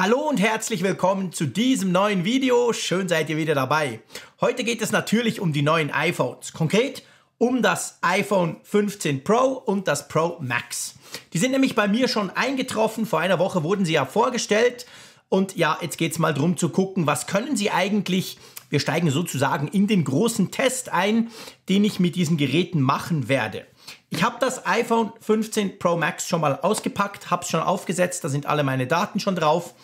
Hallo und herzlich willkommen zu diesem neuen Video. Schön seid ihr wieder dabei. Heute geht es natürlich um die neuen iPhones. Konkret um das iPhone 15 Pro und das Pro Max. Die sind nämlich bei mir schon eingetroffen. Vor einer Woche wurden sie ja vorgestellt. Und ja, jetzt geht es mal drum zu gucken, was können sie eigentlich. Wir steigen sozusagen in den großen Test ein, den ich mit diesen Geräten machen werde. Ich habe das iPhone 15 Pro Max schon mal ausgepackt, habe es schon aufgesetzt, da sind alle meine Daten schon drauf.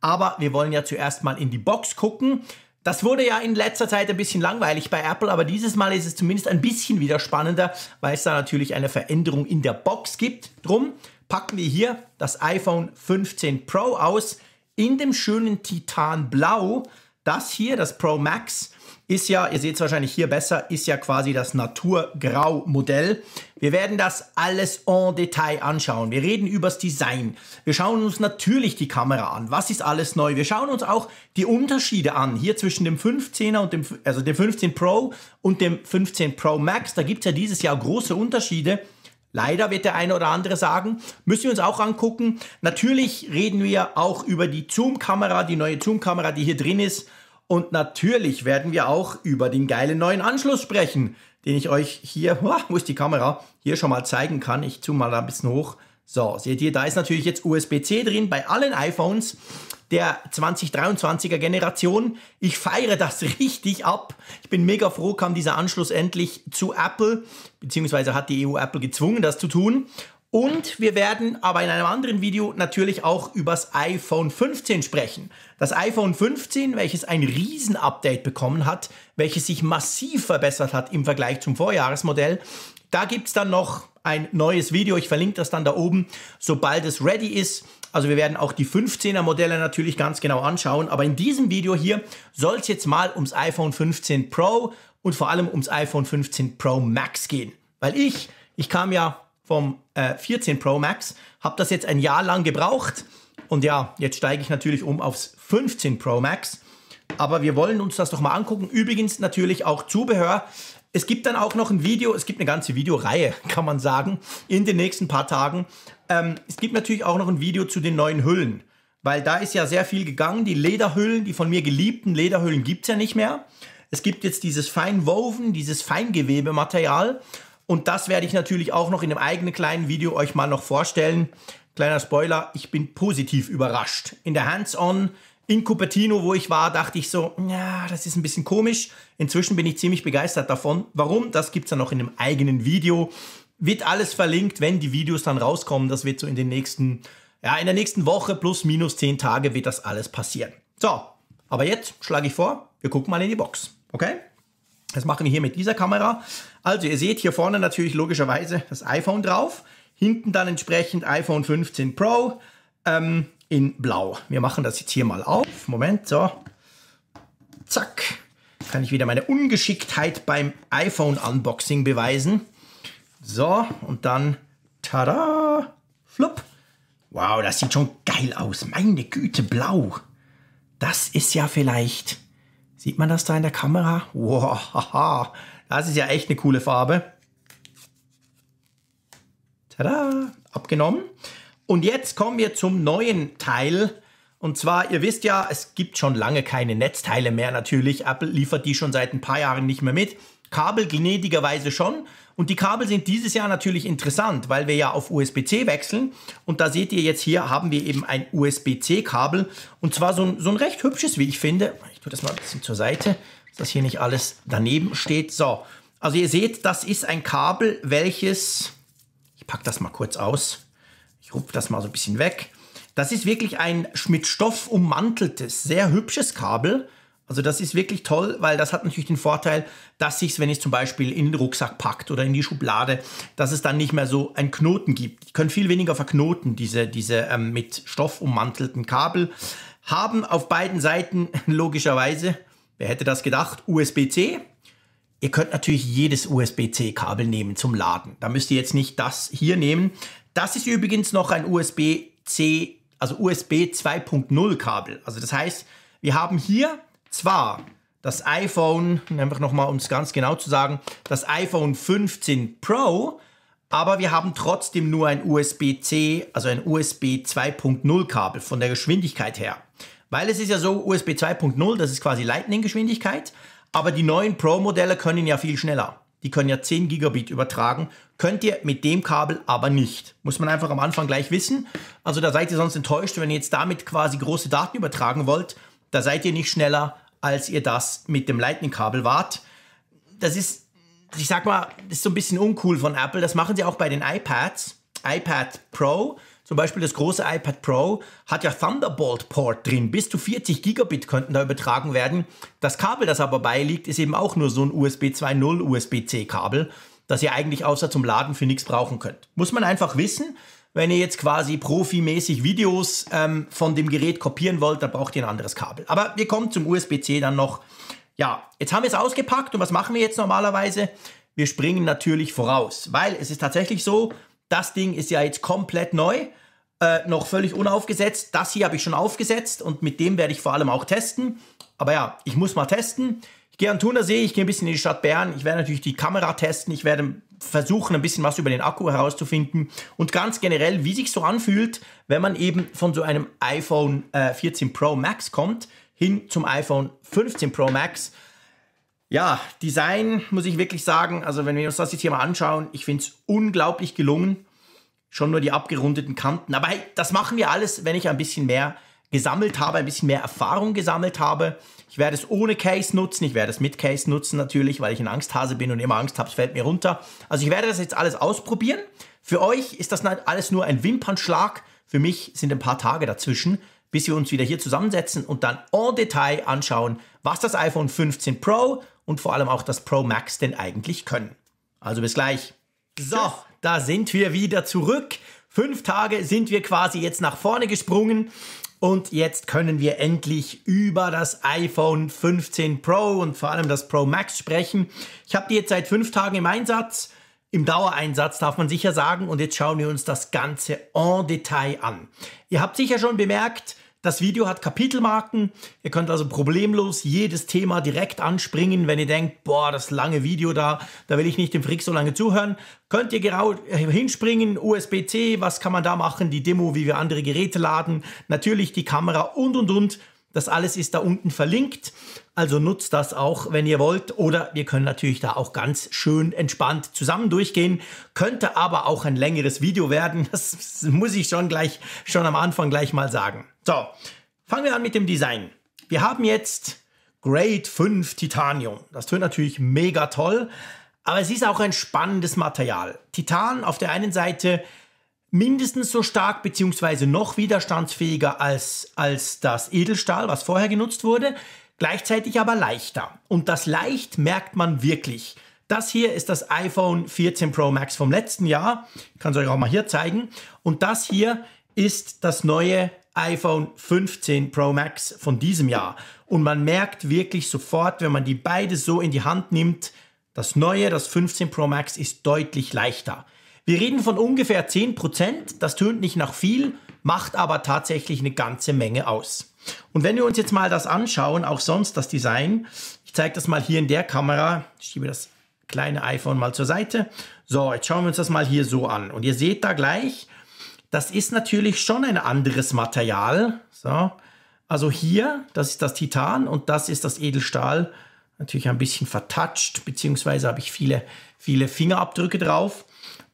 Aber wir wollen ja zuerst mal in die Box gucken. Das wurde ja in letzter Zeit ein bisschen langweilig bei Apple, aber dieses Mal ist es zumindest ein bisschen wieder spannender, weil es da natürlich eine Veränderung in der Box gibt. Drum packen wir hier das iPhone 15 Pro aus in dem schönen Titanblau. Das hier, das Pro Max, ist ja, ihr seht es wahrscheinlich hier besser, ist ja quasi das Naturgrau-Modell. Wir werden das alles en Detail anschauen. Wir reden übers Design. Wir schauen uns natürlich die Kamera an. Was ist alles neu? Wir schauen uns auch die Unterschiede an. Hier zwischen dem 15er und dem, also dem 15 Pro und dem 15 Pro Max. Da gibt es ja dieses Jahr große Unterschiede. Leider wird der eine oder andere sagen, müssen wir uns auch angucken. Natürlich reden wir auch über die Zoom-Kamera, die neue Zoom-Kamera, die hier drin ist. Und natürlich werden wir auch über den geilen neuen Anschluss sprechen, den ich euch hier, wo ist die Kamera, hier schon mal zeigen kann. Ich zoome mal ein bisschen hoch. So, seht ihr, da ist natürlich jetzt USB-C drin bei allen iPhones der 2023er Generation. Ich feiere das richtig ab. Ich bin mega froh, kam dieser Anschluss endlich zu Apple, beziehungsweise hat die EU Apple gezwungen, das zu tun. Und wir werden aber in einem anderen Video natürlich auch übers iPhone 15 sprechen. Das iPhone 15, welches ein Riesenupdate bekommen hat, welches sich massiv verbessert hat im Vergleich zum Vorjahresmodell. Da gibt es dann noch ein neues Video. Ich verlinke das dann da oben, sobald es ready ist. Also wir werden auch die 15er Modelle natürlich ganz genau anschauen. Aber in diesem Video hier soll es jetzt mal ums iPhone 15 Pro und vor allem ums iPhone 15 Pro Max gehen. Weil ich, ich kam ja vom äh, 14 Pro Max. Habe das jetzt ein Jahr lang gebraucht und ja, jetzt steige ich natürlich um aufs 15 Pro Max. Aber wir wollen uns das doch mal angucken. Übrigens natürlich auch Zubehör. Es gibt dann auch noch ein Video, es gibt eine ganze Videoreihe, kann man sagen, in den nächsten paar Tagen. Ähm, es gibt natürlich auch noch ein Video zu den neuen Hüllen, weil da ist ja sehr viel gegangen. Die Lederhüllen, die von mir geliebten Lederhüllen gibt es ja nicht mehr. Es gibt jetzt dieses Feinwoven, dieses Feingewebematerial und das werde ich natürlich auch noch in einem eigenen kleinen Video euch mal noch vorstellen. Kleiner Spoiler, ich bin positiv überrascht. In der Hands-on in Cupertino, wo ich war, dachte ich so, ja, das ist ein bisschen komisch. Inzwischen bin ich ziemlich begeistert davon. Warum? Das gibt es dann noch in einem eigenen Video. Wird alles verlinkt, wenn die Videos dann rauskommen. Das wird so in den nächsten, ja, in der nächsten Woche plus minus zehn Tage wird das alles passieren. So, aber jetzt schlage ich vor, wir gucken mal in die Box. Okay? Das machen wir hier mit dieser Kamera. Also ihr seht hier vorne natürlich logischerweise das iPhone drauf, hinten dann entsprechend iPhone 15 Pro ähm, in blau. Wir machen das jetzt hier mal auf. Moment, so. Zack. Kann ich wieder meine Ungeschicktheit beim iPhone-Unboxing beweisen. So, und dann, tada, flupp. Wow, das sieht schon geil aus. Meine Güte, blau. Das ist ja vielleicht Sieht man das da in der Kamera? Wow, das ist ja echt eine coole Farbe. Tada, abgenommen. Und jetzt kommen wir zum neuen Teil. Und zwar, ihr wisst ja, es gibt schon lange keine Netzteile mehr natürlich. Apple liefert die schon seit ein paar Jahren nicht mehr mit. Kabel gnädigerweise schon. Und die Kabel sind dieses Jahr natürlich interessant, weil wir ja auf USB-C wechseln. Und da seht ihr jetzt hier, haben wir eben ein USB-C-Kabel. Und zwar so ein, so ein recht hübsches, wie ich finde tue das mal ein bisschen zur Seite, dass hier nicht alles daneben steht. So, also ihr seht, das ist ein Kabel, welches, ich packe das mal kurz aus, ich rupfe das mal so ein bisschen weg. Das ist wirklich ein mit Stoff ummanteltes, sehr hübsches Kabel. Also das ist wirklich toll, weil das hat natürlich den Vorteil, dass sich, es, wenn ich es zum Beispiel in den Rucksack packt oder in die Schublade, dass es dann nicht mehr so einen Knoten gibt. Die können viel weniger verknoten, diese, diese ähm, mit Stoff ummantelten Kabel haben auf beiden Seiten logischerweise, wer hätte das gedacht, USB-C. Ihr könnt natürlich jedes USB-C-Kabel nehmen zum Laden. Da müsst ihr jetzt nicht das hier nehmen. Das ist übrigens noch ein USB-C, also USB 2.0 Kabel. Also das heißt, wir haben hier zwar das iPhone, einfach nochmal, um es ganz genau zu sagen, das iPhone 15 Pro, aber wir haben trotzdem nur ein USB-C, also ein USB 2.0 Kabel von der Geschwindigkeit her. Weil es ist ja so, USB 2.0, das ist quasi Lightning-Geschwindigkeit, aber die neuen Pro-Modelle können ja viel schneller. Die können ja 10 Gigabit übertragen, könnt ihr mit dem Kabel aber nicht. Muss man einfach am Anfang gleich wissen. Also da seid ihr sonst enttäuscht, wenn ihr jetzt damit quasi große Daten übertragen wollt, da seid ihr nicht schneller, als ihr das mit dem Lightning-Kabel wart. Das ist, ich sag mal, das ist so ein bisschen uncool von Apple. Das machen sie auch bei den iPads, iPad Pro zum Beispiel das große iPad Pro hat ja Thunderbolt-Port drin. Bis zu 40 Gigabit könnten da übertragen werden. Das Kabel, das aber beiliegt, ist eben auch nur so ein USB 2.0 USB-C-Kabel, das ihr eigentlich außer zum Laden für nichts brauchen könnt. Muss man einfach wissen. Wenn ihr jetzt quasi profimäßig Videos ähm, von dem Gerät kopieren wollt, dann braucht ihr ein anderes Kabel. Aber wir kommen zum USB-C dann noch. Ja, jetzt haben wir es ausgepackt und was machen wir jetzt normalerweise? Wir springen natürlich voraus, weil es ist tatsächlich so, das Ding ist ja jetzt komplett neu, äh, noch völlig unaufgesetzt. Das hier habe ich schon aufgesetzt und mit dem werde ich vor allem auch testen. Aber ja, ich muss mal testen. Ich gehe an Thunersee, ich gehe ein bisschen in die Stadt Bern. Ich werde natürlich die Kamera testen. Ich werde versuchen, ein bisschen was über den Akku herauszufinden und ganz generell, wie sich so anfühlt, wenn man eben von so einem iPhone äh, 14 Pro Max kommt hin zum iPhone 15 Pro Max. Ja, Design muss ich wirklich sagen, also wenn wir uns das jetzt hier mal anschauen, ich finde es unglaublich gelungen. Schon nur die abgerundeten Kanten. Aber hey, das machen wir alles, wenn ich ein bisschen mehr gesammelt habe, ein bisschen mehr Erfahrung gesammelt habe. Ich werde es ohne Case nutzen, ich werde es mit Case nutzen natürlich, weil ich ein Angsthase bin und immer Angst habe, es fällt mir runter. Also ich werde das jetzt alles ausprobieren. Für euch ist das alles nur ein Wimpernschlag. Für mich sind ein paar Tage dazwischen, bis wir uns wieder hier zusammensetzen und dann en Detail anschauen, was das iPhone 15 Pro und vor allem auch das Pro Max denn eigentlich können. Also bis gleich. So, da sind wir wieder zurück. Fünf Tage sind wir quasi jetzt nach vorne gesprungen und jetzt können wir endlich über das iPhone 15 Pro und vor allem das Pro Max sprechen. Ich habe die jetzt seit fünf Tagen im Einsatz, im Dauereinsatz darf man sicher sagen und jetzt schauen wir uns das Ganze en Detail an. Ihr habt sicher schon bemerkt, das Video hat Kapitelmarken. Ihr könnt also problemlos jedes Thema direkt anspringen, wenn ihr denkt, boah, das lange Video da, da will ich nicht dem Frick so lange zuhören. Könnt ihr genau äh, hinspringen, USB-C, was kann man da machen, die Demo, wie wir andere Geräte laden, natürlich die Kamera und und und. Das alles ist da unten verlinkt. Also nutzt das auch, wenn ihr wollt. Oder wir können natürlich da auch ganz schön entspannt zusammen durchgehen. Könnte aber auch ein längeres Video werden. Das muss ich schon gleich, schon am Anfang gleich mal sagen. So, fangen wir an mit dem Design. Wir haben jetzt Grade 5 Titanium. Das tönt natürlich mega toll. Aber es ist auch ein spannendes Material. Titan auf der einen Seite mindestens so stark bzw. noch widerstandsfähiger als, als das Edelstahl, was vorher genutzt wurde gleichzeitig aber leichter. Und das leicht merkt man wirklich. Das hier ist das iPhone 14 Pro Max vom letzten Jahr. Ich kann es euch auch mal hier zeigen. Und das hier ist das neue iPhone 15 Pro Max von diesem Jahr. Und man merkt wirklich sofort, wenn man die beide so in die Hand nimmt, das neue, das 15 Pro Max, ist deutlich leichter. Wir reden von ungefähr 10%, das tönt nicht nach viel, macht aber tatsächlich eine ganze Menge aus. Und wenn wir uns jetzt mal das anschauen, auch sonst das Design, ich zeige das mal hier in der Kamera, ich schiebe das kleine iPhone mal zur Seite. So, jetzt schauen wir uns das mal hier so an. Und ihr seht da gleich, das ist natürlich schon ein anderes Material. So, also hier, das ist das Titan und das ist das Edelstahl. Natürlich ein bisschen vertatscht, beziehungsweise habe ich viele, viele Fingerabdrücke drauf.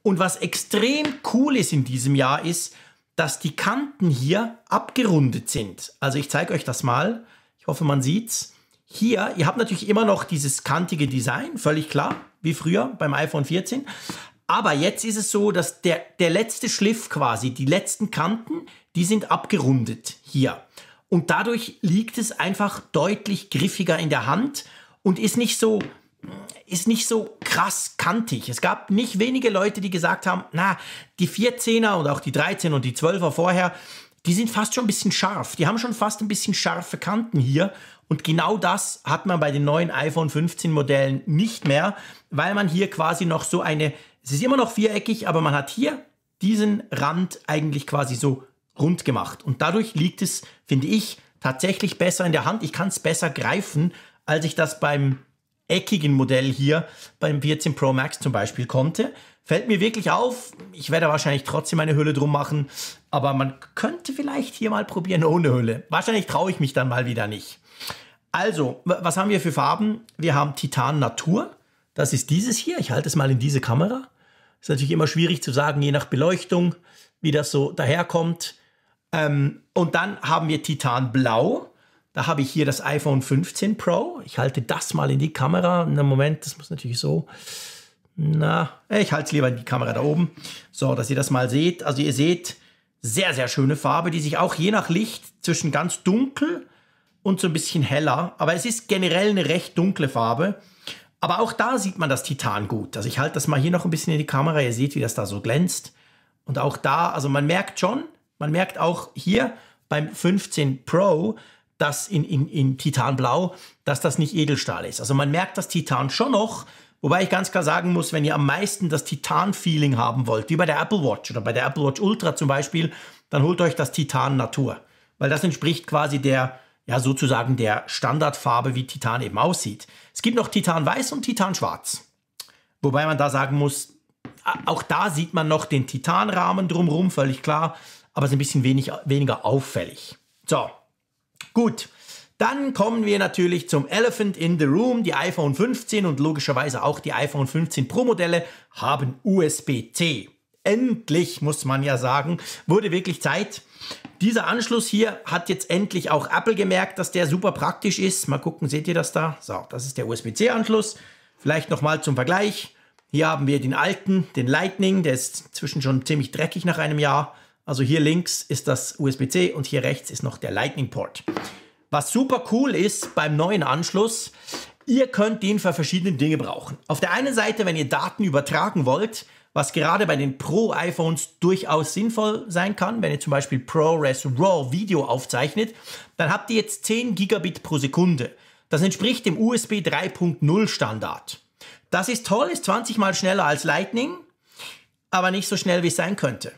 Und was extrem cool ist in diesem Jahr ist, dass die Kanten hier abgerundet sind. Also ich zeige euch das mal. Ich hoffe, man sieht's. Hier, ihr habt natürlich immer noch dieses kantige Design, völlig klar, wie früher beim iPhone 14. Aber jetzt ist es so, dass der, der letzte Schliff quasi, die letzten Kanten, die sind abgerundet hier. Und dadurch liegt es einfach deutlich griffiger in der Hand und ist nicht so ist nicht so krass kantig. Es gab nicht wenige Leute, die gesagt haben, na, die 14er und auch die 13 er und die 12er vorher, die sind fast schon ein bisschen scharf. Die haben schon fast ein bisschen scharfe Kanten hier. Und genau das hat man bei den neuen iPhone 15 Modellen nicht mehr, weil man hier quasi noch so eine, es ist immer noch viereckig, aber man hat hier diesen Rand eigentlich quasi so rund gemacht. Und dadurch liegt es, finde ich, tatsächlich besser in der Hand. Ich kann es besser greifen, als ich das beim eckigen Modell hier beim 14 Pro Max zum Beispiel konnte. Fällt mir wirklich auf. Ich werde wahrscheinlich trotzdem eine Hülle drum machen, aber man könnte vielleicht hier mal probieren ohne Hülle. Wahrscheinlich traue ich mich dann mal wieder nicht. Also, was haben wir für Farben? Wir haben Titan Natur. Das ist dieses hier. Ich halte es mal in diese Kamera. Ist natürlich immer schwierig zu sagen, je nach Beleuchtung, wie das so daherkommt. Ähm, und dann haben wir Titan Blau. Da habe ich hier das iPhone 15 Pro. Ich halte das mal in die Kamera. Na Moment, das muss natürlich so. Na, ich halte es lieber in die Kamera da oben. So, dass ihr das mal seht. Also ihr seht, sehr, sehr schöne Farbe, die sich auch je nach Licht zwischen ganz dunkel und so ein bisschen heller, aber es ist generell eine recht dunkle Farbe. Aber auch da sieht man das Titan gut. Also ich halte das mal hier noch ein bisschen in die Kamera, ihr seht, wie das da so glänzt. Und auch da, also man merkt schon, man merkt auch hier beim 15 Pro, das in, in, in Titanblau, dass das nicht Edelstahl ist. Also man merkt das Titan schon noch, wobei ich ganz klar sagen muss, wenn ihr am meisten das Titan-Feeling haben wollt, wie bei der Apple Watch oder bei der Apple Watch Ultra zum Beispiel, dann holt euch das Titan Natur, weil das entspricht quasi der, ja sozusagen der Standardfarbe, wie Titan eben aussieht. Es gibt noch Titan Weiß und Titan Schwarz, wobei man da sagen muss, auch da sieht man noch den Titanrahmen drumherum, völlig klar, aber es ist ein bisschen wenig, weniger auffällig. So, Gut. Dann kommen wir natürlich zum Elephant in the Room. Die iPhone 15 und logischerweise auch die iPhone 15 Pro Modelle haben USB-C. Endlich, muss man ja sagen, wurde wirklich Zeit. Dieser Anschluss hier hat jetzt endlich auch Apple gemerkt, dass der super praktisch ist. Mal gucken, seht ihr das da? So, das ist der USB-C-Anschluss. Vielleicht nochmal zum Vergleich. Hier haben wir den alten, den Lightning, der ist inzwischen schon ziemlich dreckig nach einem Jahr. Also hier links ist das USB-C und hier rechts ist noch der Lightning-Port. Was super cool ist beim neuen Anschluss, ihr könnt den für verschiedene Dinge brauchen. Auf der einen Seite, wenn ihr Daten übertragen wollt, was gerade bei den Pro-iPhones durchaus sinnvoll sein kann, wenn ihr zum Beispiel ProRes RAW Video aufzeichnet, dann habt ihr jetzt 10 Gigabit pro Sekunde. Das entspricht dem USB 3.0 Standard. Das ist toll, ist 20 mal schneller als Lightning, aber nicht so schnell, wie es sein könnte.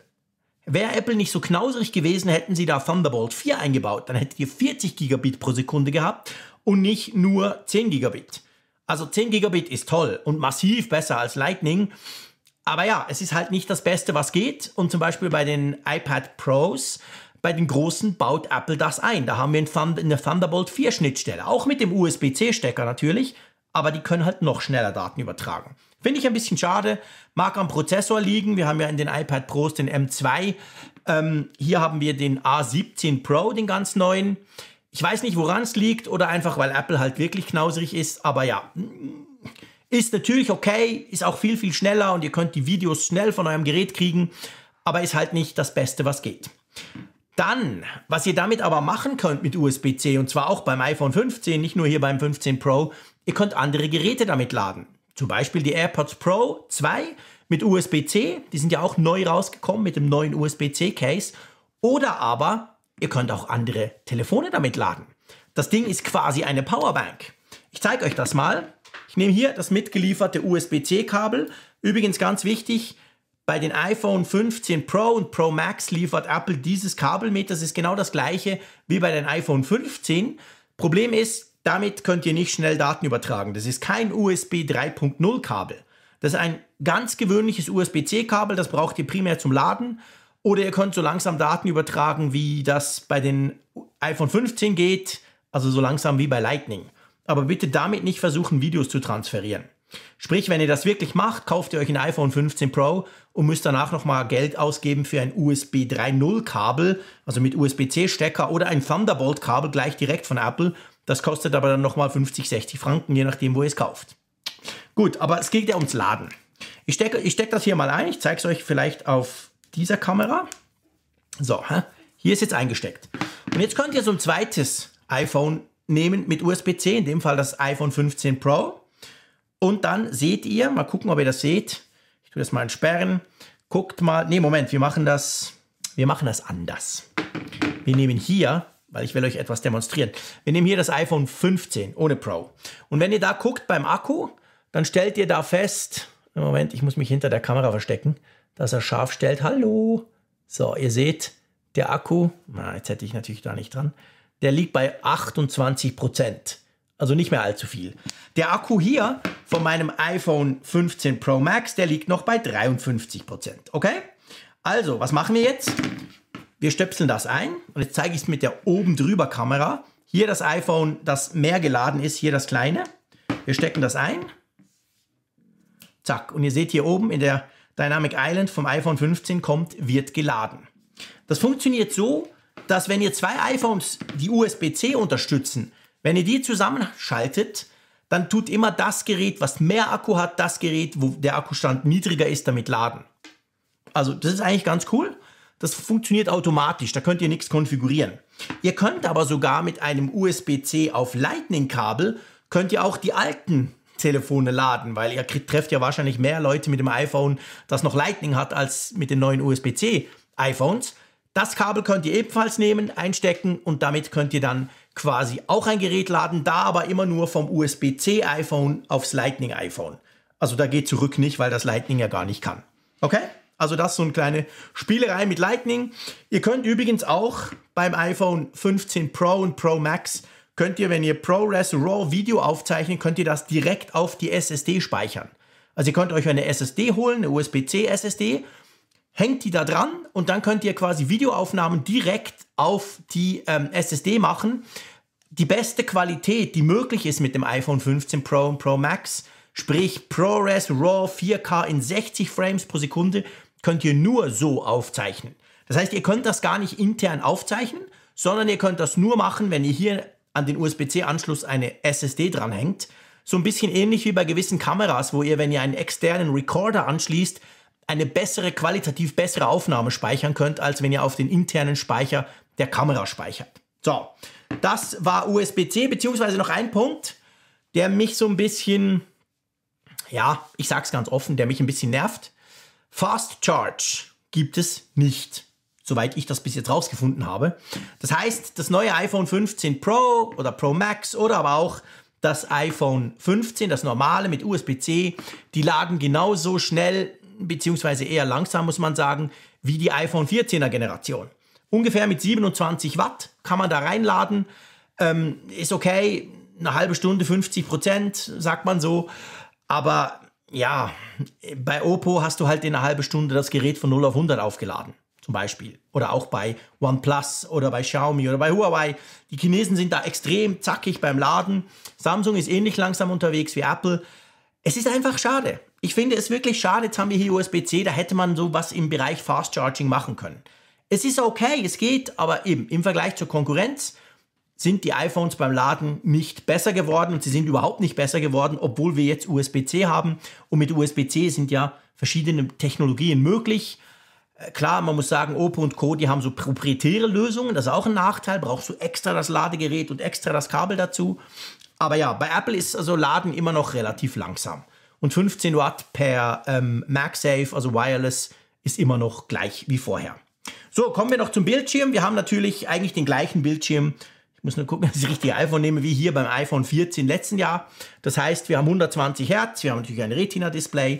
Wäre Apple nicht so knauserig gewesen, hätten sie da Thunderbolt 4 eingebaut. Dann hättet ihr 40 Gigabit pro Sekunde gehabt und nicht nur 10 Gigabit. Also 10 Gigabit ist toll und massiv besser als Lightning. Aber ja, es ist halt nicht das Beste, was geht. Und zum Beispiel bei den iPad Pros, bei den großen, baut Apple das ein. Da haben wir eine Thunderbolt 4 Schnittstelle. Auch mit dem USB-C-Stecker natürlich. Aber die können halt noch schneller Daten übertragen. Finde ich ein bisschen schade. Mag am Prozessor liegen. Wir haben ja in den iPad Pros den M2. Ähm, hier haben wir den A17 Pro, den ganz neuen. Ich weiß nicht, woran es liegt oder einfach, weil Apple halt wirklich knauserig ist. Aber ja, ist natürlich okay, ist auch viel, viel schneller und ihr könnt die Videos schnell von eurem Gerät kriegen, aber ist halt nicht das Beste, was geht. Dann, was ihr damit aber machen könnt mit USB-C, und zwar auch beim iPhone 15, nicht nur hier beim 15 Pro, ihr könnt andere Geräte damit laden. Zum Beispiel die AirPods Pro 2 mit USB-C, die sind ja auch neu rausgekommen mit dem neuen USB-C-Case. Oder aber ihr könnt auch andere Telefone damit laden. Das Ding ist quasi eine Powerbank. Ich zeige euch das mal. Ich nehme hier das mitgelieferte USB-C-Kabel. Übrigens ganz wichtig, bei den iPhone 15 Pro und Pro Max liefert Apple dieses Kabel mit. Das ist genau das gleiche wie bei den iPhone 15. Problem ist, damit könnt ihr nicht schnell Daten übertragen. Das ist kein USB 3.0 Kabel. Das ist ein ganz gewöhnliches USB-C-Kabel, das braucht ihr primär zum Laden. Oder ihr könnt so langsam Daten übertragen, wie das bei den iPhone 15 geht, also so langsam wie bei Lightning. Aber bitte damit nicht versuchen, Videos zu transferieren. Sprich, wenn ihr das wirklich macht, kauft ihr euch ein iPhone 15 Pro und müsst danach nochmal Geld ausgeben für ein USB 3.0 Kabel, also mit USB-C-Stecker oder ein Thunderbolt-Kabel gleich direkt von Apple, das kostet aber dann nochmal 50, 60 Franken, je nachdem, wo ihr es kauft. Gut, aber es geht ja ums Laden. Ich stecke ich steck das hier mal ein. Ich zeige es euch vielleicht auf dieser Kamera. So, hier ist jetzt eingesteckt. Und jetzt könnt ihr so ein zweites iPhone nehmen mit USB-C, in dem Fall das iPhone 15 Pro. Und dann seht ihr, mal gucken, ob ihr das seht. Ich tue das mal entsperren. Guckt mal, nee, Moment, wir machen das, wir machen das anders. Wir nehmen hier weil ich will euch etwas demonstrieren. Wir nehmen hier das iPhone 15 ohne Pro. Und wenn ihr da guckt beim Akku, dann stellt ihr da fest, Moment, ich muss mich hinter der Kamera verstecken, dass er scharf stellt. Hallo. So, ihr seht, der Akku, na, jetzt hätte ich natürlich da nicht dran, der liegt bei 28 Prozent. Also nicht mehr allzu viel. Der Akku hier von meinem iPhone 15 Pro Max, der liegt noch bei 53 Prozent. Okay? Also, was machen wir jetzt? Wir stöpseln das ein und jetzt zeige ich es mit der oben drüber Kamera. Hier das iPhone, das mehr geladen ist, hier das kleine. Wir stecken das ein. Zack. Und ihr seht hier oben in der Dynamic Island vom iPhone 15 kommt, wird geladen. Das funktioniert so, dass wenn ihr zwei iPhones, die USB-C unterstützen, wenn ihr die zusammenschaltet, dann tut immer das Gerät, was mehr Akku hat, das Gerät, wo der Akkustand niedriger ist, damit laden. Also das ist eigentlich ganz cool. Das funktioniert automatisch, da könnt ihr nichts konfigurieren. Ihr könnt aber sogar mit einem USB-C auf Lightning-Kabel, könnt ihr auch die alten Telefone laden, weil ihr trefft ja wahrscheinlich mehr Leute mit dem iPhone, das noch Lightning hat, als mit den neuen USB-C iPhones. Das Kabel könnt ihr ebenfalls nehmen, einstecken und damit könnt ihr dann quasi auch ein Gerät laden, da aber immer nur vom USB-C iPhone aufs Lightning iPhone. Also da geht zurück nicht, weil das Lightning ja gar nicht kann. Okay? Also das ist so eine kleine Spielerei mit Lightning. Ihr könnt übrigens auch beim iPhone 15 Pro und Pro Max könnt ihr, wenn ihr ProRes RAW Video aufzeichnet, könnt ihr das direkt auf die SSD speichern. Also ihr könnt euch eine SSD holen, eine USB-C SSD, hängt die da dran und dann könnt ihr quasi Videoaufnahmen direkt auf die ähm, SSD machen. Die beste Qualität, die möglich ist mit dem iPhone 15 Pro und Pro Max, sprich ProRes RAW 4K in 60 Frames pro Sekunde, könnt ihr nur so aufzeichnen. Das heißt, ihr könnt das gar nicht intern aufzeichnen, sondern ihr könnt das nur machen, wenn ihr hier an den USB-C-Anschluss eine SSD dranhängt. So ein bisschen ähnlich wie bei gewissen Kameras, wo ihr, wenn ihr einen externen Recorder anschließt, eine bessere, qualitativ bessere Aufnahme speichern könnt, als wenn ihr auf den internen Speicher der Kamera speichert. So, das war USB-C, beziehungsweise noch ein Punkt, der mich so ein bisschen, ja, ich sag's ganz offen, der mich ein bisschen nervt. Fast Charge gibt es nicht, soweit ich das bis jetzt rausgefunden habe. Das heißt, das neue iPhone 15 Pro oder Pro Max oder aber auch das iPhone 15, das normale mit USB-C, die laden genauso schnell beziehungsweise eher langsam, muss man sagen, wie die iPhone 14er Generation. Ungefähr mit 27 Watt kann man da reinladen. Ähm, ist okay, eine halbe Stunde 50 Prozent, sagt man so. Aber ja, bei Oppo hast du halt in einer halben Stunde das Gerät von 0 auf 100 aufgeladen, zum Beispiel. Oder auch bei OnePlus oder bei Xiaomi oder bei Huawei. Die Chinesen sind da extrem zackig beim Laden. Samsung ist ähnlich langsam unterwegs wie Apple. Es ist einfach schade. Ich finde es wirklich schade, jetzt haben wir hier USB-C, da hätte man sowas im Bereich Fast Charging machen können. Es ist okay, es geht, aber eben im Vergleich zur Konkurrenz sind die iPhones beim Laden nicht besser geworden und sie sind überhaupt nicht besser geworden, obwohl wir jetzt USB-C haben. Und mit USB-C sind ja verschiedene Technologien möglich. Äh, klar, man muss sagen, Oppo und Co., die haben so proprietäre Lösungen, das ist auch ein Nachteil, brauchst du extra das Ladegerät und extra das Kabel dazu. Aber ja, bei Apple ist also Laden immer noch relativ langsam. Und 15 Watt per ähm, MagSafe, also Wireless, ist immer noch gleich wie vorher. So, kommen wir noch zum Bildschirm. Wir haben natürlich eigentlich den gleichen Bildschirm ich muss nur gucken, dass ich das richtige iPhone nehme, wie hier beim iPhone 14 letzten Jahr. Das heißt, wir haben 120 Hertz, wir haben natürlich ein Retina-Display,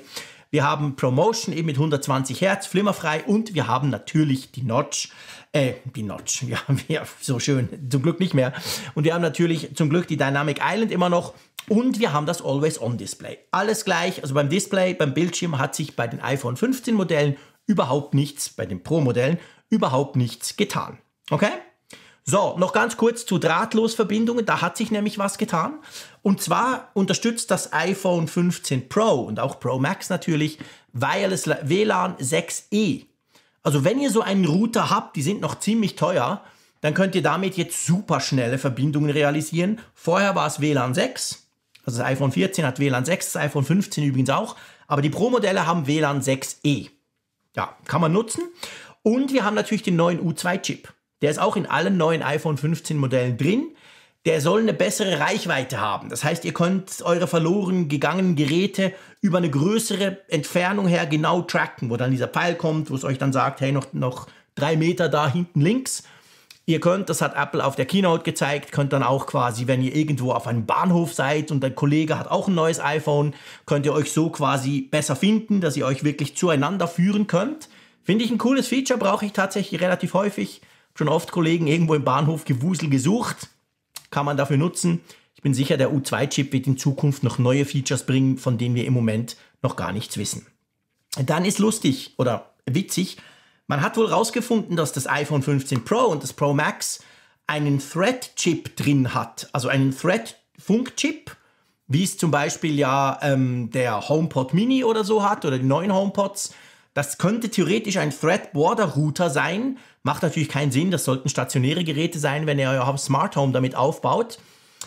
wir haben Promotion eben mit 120 Hertz, flimmerfrei und wir haben natürlich die Notch. Äh, die Notch, ja, ja, so schön, zum Glück nicht mehr. Und wir haben natürlich zum Glück die Dynamic Island immer noch. Und wir haben das Always-On-Display. Alles gleich, also beim Display, beim Bildschirm hat sich bei den iPhone 15 Modellen überhaupt nichts, bei den Pro-Modellen überhaupt nichts getan. Okay? So, noch ganz kurz zu Drahtlosverbindungen. Da hat sich nämlich was getan. Und zwar unterstützt das iPhone 15 Pro und auch Pro Max natürlich Wireless WLAN 6E. Also wenn ihr so einen Router habt, die sind noch ziemlich teuer, dann könnt ihr damit jetzt super schnelle Verbindungen realisieren. Vorher war es WLAN 6. Also das iPhone 14 hat WLAN 6, das iPhone 15 übrigens auch. Aber die Pro-Modelle haben WLAN 6E. Ja, kann man nutzen. Und wir haben natürlich den neuen U2-Chip. Der ist auch in allen neuen iPhone 15 Modellen drin. Der soll eine bessere Reichweite haben. Das heißt, ihr könnt eure verloren gegangenen Geräte über eine größere Entfernung her genau tracken, wo dann dieser Pfeil kommt, wo es euch dann sagt, hey, noch, noch drei Meter da hinten links. Ihr könnt, das hat Apple auf der Keynote gezeigt, könnt dann auch quasi, wenn ihr irgendwo auf einem Bahnhof seid und ein Kollege hat auch ein neues iPhone, könnt ihr euch so quasi besser finden, dass ihr euch wirklich zueinander führen könnt. Finde ich ein cooles Feature, brauche ich tatsächlich relativ häufig schon oft Kollegen irgendwo im Bahnhof Gewusel gesucht. Kann man dafür nutzen. Ich bin sicher, der U2-Chip wird in Zukunft noch neue Features bringen, von denen wir im Moment noch gar nichts wissen. Dann ist lustig oder witzig, man hat wohl rausgefunden, dass das iPhone 15 Pro und das Pro Max einen Thread-Chip drin hat, also einen Thread-Funk-Chip, wie es zum Beispiel ja ähm, der HomePod Mini oder so hat oder die neuen HomePods das könnte theoretisch ein Thread-Border-Router sein. Macht natürlich keinen Sinn, das sollten stationäre Geräte sein, wenn ihr euer Smart Home damit aufbaut.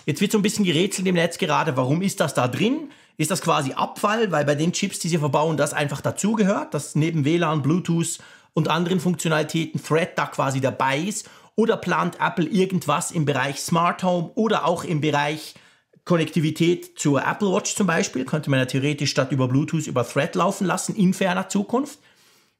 Jetzt wird so ein bisschen gerätselt im Netz gerade, warum ist das da drin? Ist das quasi Abfall, weil bei den Chips, die sie verbauen, das einfach dazugehört, dass neben WLAN, Bluetooth und anderen Funktionalitäten Thread da quasi dabei ist? Oder plant Apple irgendwas im Bereich Smart Home oder auch im Bereich Konnektivität zur Apple Watch zum Beispiel könnte man ja theoretisch statt über Bluetooth über Thread laufen lassen in ferner Zukunft.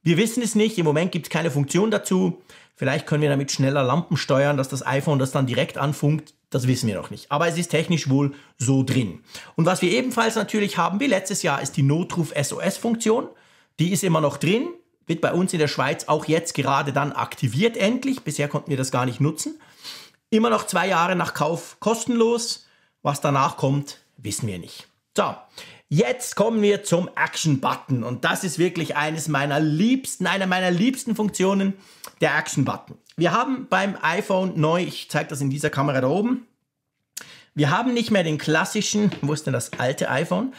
Wir wissen es nicht, im Moment gibt es keine Funktion dazu. Vielleicht können wir damit schneller Lampen steuern, dass das iPhone das dann direkt anfunkt. Das wissen wir noch nicht. Aber es ist technisch wohl so drin. Und was wir ebenfalls natürlich haben wie letztes Jahr ist die Notruf-SOS-Funktion. Die ist immer noch drin, wird bei uns in der Schweiz auch jetzt gerade dann aktiviert endlich. Bisher konnten wir das gar nicht nutzen. Immer noch zwei Jahre nach Kauf kostenlos. Was danach kommt, wissen wir nicht. So, jetzt kommen wir zum Action Button und das ist wirklich eines meiner liebsten, einer meiner liebsten Funktionen, der Action Button. Wir haben beim iPhone neu, ich zeige das in dieser Kamera da oben, wir haben nicht mehr den klassischen, wo ist denn das alte iPhone?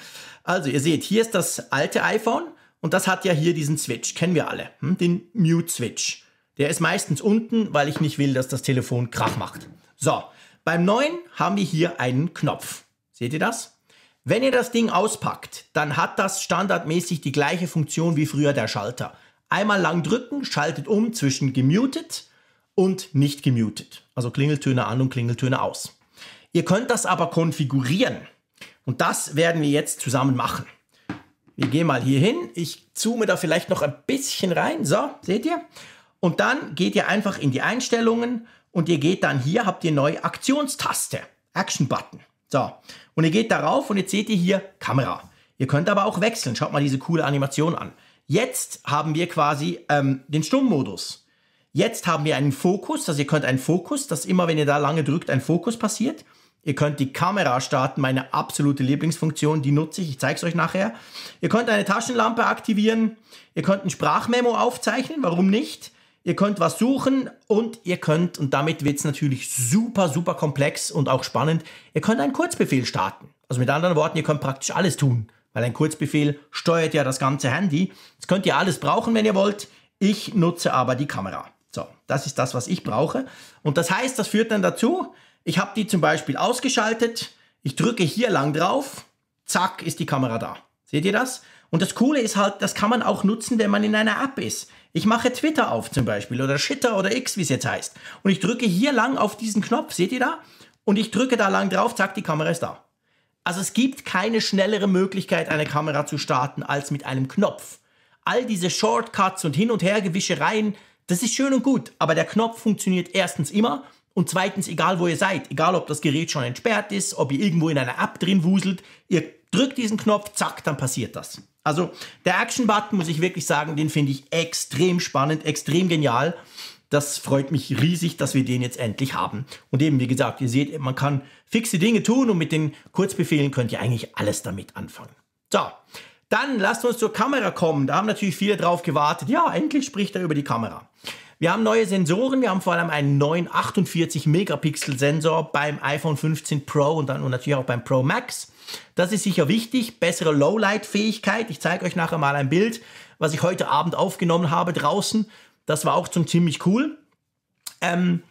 Also ihr seht, hier ist das alte iPhone und das hat ja hier diesen Switch, kennen wir alle, hm? den Mute-Switch. Der ist meistens unten, weil ich nicht will, dass das Telefon Krach macht. So, beim neuen haben wir hier einen Knopf. Seht ihr das? Wenn ihr das Ding auspackt, dann hat das standardmäßig die gleiche Funktion wie früher der Schalter. Einmal lang drücken, schaltet um zwischen gemutet und nicht gemutet. Also Klingeltöne an und Klingeltöne aus. Ihr könnt das aber konfigurieren. Und das werden wir jetzt zusammen machen. Wir gehen mal hier hin. Ich zoome da vielleicht noch ein bisschen rein. So, seht ihr? Und dann geht ihr einfach in die Einstellungen und ihr geht dann hier, habt ihr neue Aktionstaste, Action Button. So, und ihr geht darauf und jetzt seht ihr hier Kamera. Ihr könnt aber auch wechseln. Schaut mal diese coole Animation an. Jetzt haben wir quasi ähm, den Stummmodus. Jetzt haben wir einen Fokus, also ihr könnt einen Fokus, dass immer, wenn ihr da lange drückt, ein Fokus passiert. Ihr könnt die Kamera starten, meine absolute Lieblingsfunktion, die nutze ich, ich zeige es euch nachher. Ihr könnt eine Taschenlampe aktivieren, ihr könnt ein Sprachmemo aufzeichnen, warum nicht? Ihr könnt was suchen und ihr könnt, und damit wird es natürlich super, super komplex und auch spannend, ihr könnt einen Kurzbefehl starten. Also mit anderen Worten, ihr könnt praktisch alles tun, weil ein Kurzbefehl steuert ja das ganze Handy. Das könnt ihr alles brauchen, wenn ihr wollt. Ich nutze aber die Kamera. So, das ist das, was ich brauche. Und das heißt, das führt dann dazu, ich habe die zum Beispiel ausgeschaltet, ich drücke hier lang drauf, zack, ist die Kamera da. Seht ihr das? Und das Coole ist halt, das kann man auch nutzen, wenn man in einer App ist. Ich mache Twitter auf zum Beispiel oder Shitter oder X, wie es jetzt heißt. Und ich drücke hier lang auf diesen Knopf, seht ihr da? Und ich drücke da lang drauf, zack, die Kamera ist da. Also es gibt keine schnellere Möglichkeit, eine Kamera zu starten, als mit einem Knopf. All diese Shortcuts und Hin- und Hergewischereien, das ist schön und gut, aber der Knopf funktioniert erstens immer und zweitens, egal wo ihr seid, egal ob das Gerät schon entsperrt ist, ob ihr irgendwo in einer App drin wuselt, ihr drückt diesen Knopf, zack, dann passiert das. Also der Action-Button, muss ich wirklich sagen, den finde ich extrem spannend, extrem genial. Das freut mich riesig, dass wir den jetzt endlich haben. Und eben, wie gesagt, ihr seht, man kann fixe Dinge tun und mit den Kurzbefehlen könnt ihr eigentlich alles damit anfangen. So, dann lasst uns zur Kamera kommen. Da haben natürlich viele drauf gewartet. Ja, endlich spricht er über die Kamera. Wir haben neue Sensoren. Wir haben vor allem einen neuen 48 Megapixel Sensor beim iPhone 15 Pro und dann und natürlich auch beim Pro Max. Das ist sicher wichtig. Bessere Lowlight-Fähigkeit. Ich zeige euch nachher mal ein Bild, was ich heute Abend aufgenommen habe draußen. Das war auch zum ziemlich cool. Ähm,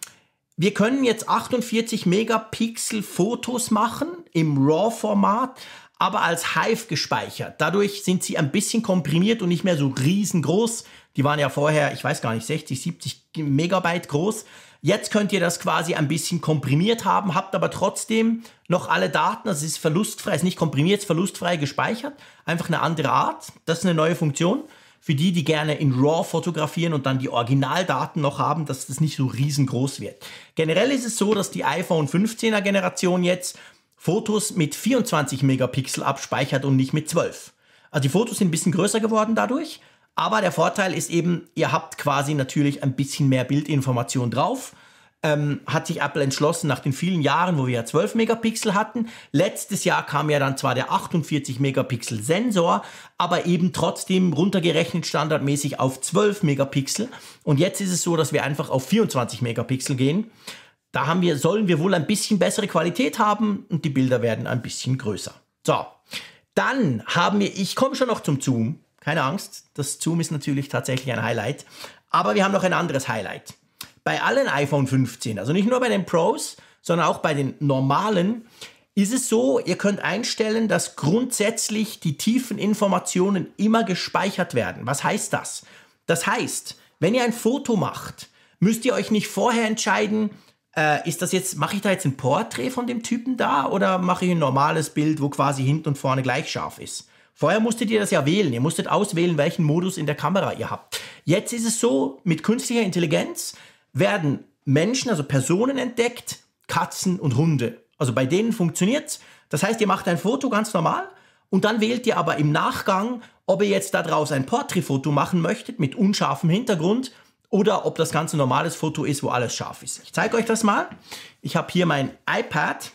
wir können jetzt 48 Megapixel Fotos machen im RAW-Format, aber als Hive gespeichert. Dadurch sind sie ein bisschen komprimiert und nicht mehr so riesengroß. Die waren ja vorher, ich weiß gar nicht, 60, 70 Megabyte groß. Jetzt könnt ihr das quasi ein bisschen komprimiert haben, habt aber trotzdem noch alle Daten, also es ist verlustfrei, es ist nicht komprimiert, es ist verlustfrei gespeichert, einfach eine andere Art. Das ist eine neue Funktion für die, die gerne in RAW fotografieren und dann die Originaldaten noch haben, dass das nicht so riesengroß wird. Generell ist es so, dass die iPhone 15er Generation jetzt Fotos mit 24 Megapixel abspeichert und nicht mit 12. Also die Fotos sind ein bisschen größer geworden dadurch, aber der Vorteil ist eben, ihr habt quasi natürlich ein bisschen mehr Bildinformation drauf. Ähm, hat sich Apple entschlossen, nach den vielen Jahren, wo wir ja 12 Megapixel hatten. Letztes Jahr kam ja dann zwar der 48 Megapixel Sensor, aber eben trotzdem runtergerechnet standardmäßig auf 12 Megapixel. Und jetzt ist es so, dass wir einfach auf 24 Megapixel gehen. Da haben wir, sollen wir wohl ein bisschen bessere Qualität haben und die Bilder werden ein bisschen größer. So, dann haben wir, ich komme schon noch zum Zoom, keine Angst, das Zoom ist natürlich tatsächlich ein Highlight. Aber wir haben noch ein anderes Highlight. Bei allen iPhone 15, also nicht nur bei den Pros, sondern auch bei den normalen, ist es so, ihr könnt einstellen, dass grundsätzlich die tiefen Informationen immer gespeichert werden. Was heißt das? Das heißt, wenn ihr ein Foto macht, müsst ihr euch nicht vorher entscheiden, äh, ist das jetzt, mache ich da jetzt ein Porträt von dem Typen da oder mache ich ein normales Bild, wo quasi hinten und vorne gleich scharf ist? Vorher musstet ihr das ja wählen. Ihr musstet auswählen, welchen Modus in der Kamera ihr habt. Jetzt ist es so, mit künstlicher Intelligenz werden Menschen, also Personen entdeckt, Katzen und Hunde. Also bei denen funktioniert es. Das heißt, ihr macht ein Foto ganz normal und dann wählt ihr aber im Nachgang, ob ihr jetzt daraus ein Porträtfoto machen möchtet mit unscharfem Hintergrund oder ob das ganz normales Foto ist, wo alles scharf ist. Ich zeige euch das mal. Ich habe hier mein iPad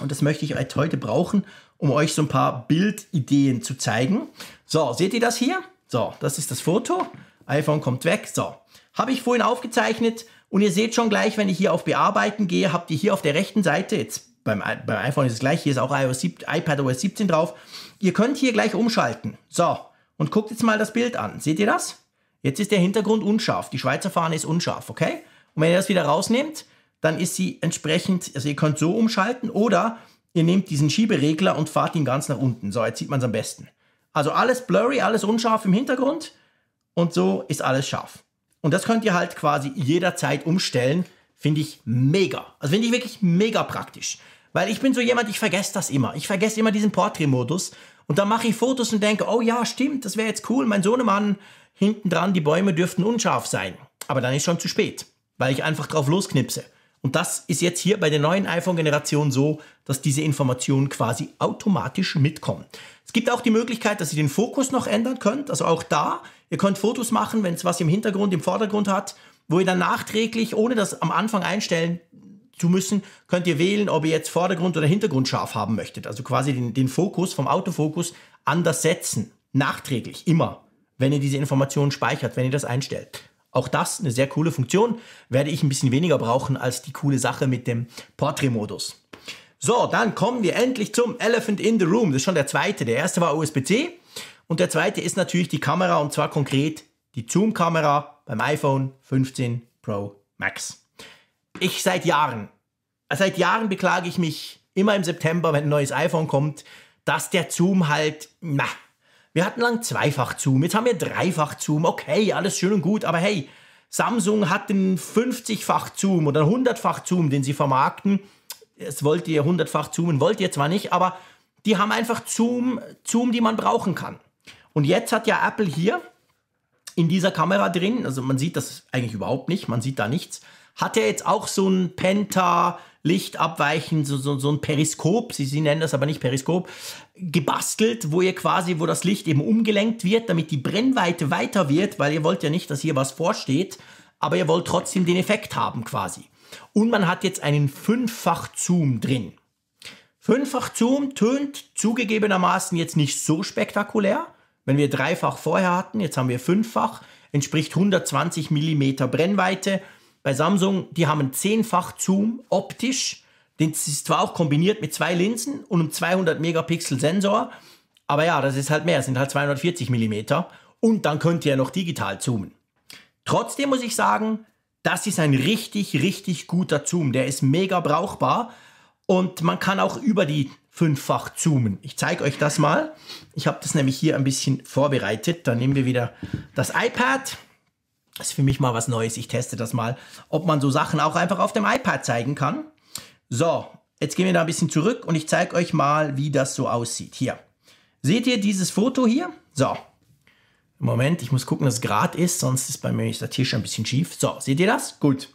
und das möchte ich heute brauchen, um euch so ein paar Bildideen zu zeigen. So, seht ihr das hier? So, das ist das Foto. iPhone kommt weg. So, habe ich vorhin aufgezeichnet und ihr seht schon gleich, wenn ich hier auf Bearbeiten gehe, habt ihr hier auf der rechten Seite, jetzt beim, beim iPhone ist es gleich, hier ist auch iOS 7, iPadOS 17 drauf, ihr könnt hier gleich umschalten. So, und guckt jetzt mal das Bild an. Seht ihr das? Jetzt ist der Hintergrund unscharf. Die Schweizer Fahne ist unscharf, okay? Und wenn ihr das wieder rausnehmt, dann ist sie entsprechend, also ihr könnt so umschalten oder Ihr nehmt diesen Schieberegler und fahrt ihn ganz nach unten. So, jetzt sieht man es am besten. Also alles blurry, alles unscharf im Hintergrund und so ist alles scharf. Und das könnt ihr halt quasi jederzeit umstellen. Finde ich mega. Also finde ich wirklich mega praktisch. Weil ich bin so jemand, ich vergesse das immer. Ich vergesse immer diesen Portrait-Modus. Und dann mache ich Fotos und denke, oh ja, stimmt, das wäre jetzt cool. Mein Sohnemann, hinten dran, die Bäume dürften unscharf sein. Aber dann ist schon zu spät, weil ich einfach drauf losknipse. Und das ist jetzt hier bei der neuen iPhone-Generation so, dass diese Informationen quasi automatisch mitkommen. Es gibt auch die Möglichkeit, dass ihr den Fokus noch ändern könnt. Also auch da, ihr könnt Fotos machen, wenn es was im Hintergrund, im Vordergrund hat, wo ihr dann nachträglich, ohne das am Anfang einstellen zu müssen, könnt ihr wählen, ob ihr jetzt Vordergrund oder Hintergrund scharf haben möchtet. Also quasi den, den Fokus vom Autofokus anders setzen. Nachträglich, immer, wenn ihr diese Informationen speichert, wenn ihr das einstellt. Auch das eine sehr coole Funktion, werde ich ein bisschen weniger brauchen als die coole Sache mit dem Portrait-Modus. So, dann kommen wir endlich zum Elephant in the Room. Das ist schon der zweite. Der erste war USB-C und der zweite ist natürlich die Kamera und zwar konkret die Zoom-Kamera beim iPhone 15 Pro Max. Ich seit Jahren, äh, seit Jahren beklage ich mich immer im September, wenn ein neues iPhone kommt, dass der Zoom halt, na, wir hatten lang zweifach Zoom, jetzt haben wir dreifach Zoom. Okay, alles schön und gut, aber hey, Samsung hat einen 50-fach Zoom oder 100-fach Zoom, den sie vermarkten. Es wollt ihr 100-fach zoomen, wollt ihr zwar nicht, aber die haben einfach Zoom, Zoom, die man brauchen kann. Und jetzt hat ja Apple hier in dieser Kamera drin, also man sieht das eigentlich überhaupt nicht, man sieht da nichts, hat er ja jetzt auch so ein Penta Licht abweichen, so, so, so ein Periskop, sie, sie nennen das aber nicht Periskop, gebastelt, wo ihr quasi, wo das Licht eben umgelenkt wird, damit die Brennweite weiter wird, weil ihr wollt ja nicht, dass hier was vorsteht, aber ihr wollt trotzdem den Effekt haben quasi. Und man hat jetzt einen Fünffach-Zoom drin. Fünffach-Zoom tönt zugegebenermaßen jetzt nicht so spektakulär. Wenn wir dreifach vorher hatten, jetzt haben wir fünffach, entspricht 120 mm Brennweite. Bei Samsung, die haben zehnfach Zoom optisch. Das ist zwar auch kombiniert mit zwei Linsen und einem 200 Megapixel Sensor, aber ja, das ist halt mehr, das sind halt 240 Millimeter. Und dann könnt ihr ja noch digital zoomen. Trotzdem muss ich sagen, das ist ein richtig, richtig guter Zoom. Der ist mega brauchbar und man kann auch über die fünffach zoomen. Ich zeige euch das mal. Ich habe das nämlich hier ein bisschen vorbereitet. Dann nehmen wir wieder das iPad ist für mich mal was Neues. Ich teste das mal, ob man so Sachen auch einfach auf dem iPad zeigen kann. So, jetzt gehen wir da ein bisschen zurück und ich zeige euch mal, wie das so aussieht. Hier. Seht ihr dieses Foto hier? So. Moment, ich muss gucken, dass es gerade ist, sonst ist bei mir der Tisch ein bisschen schief. So, seht ihr das? Gut.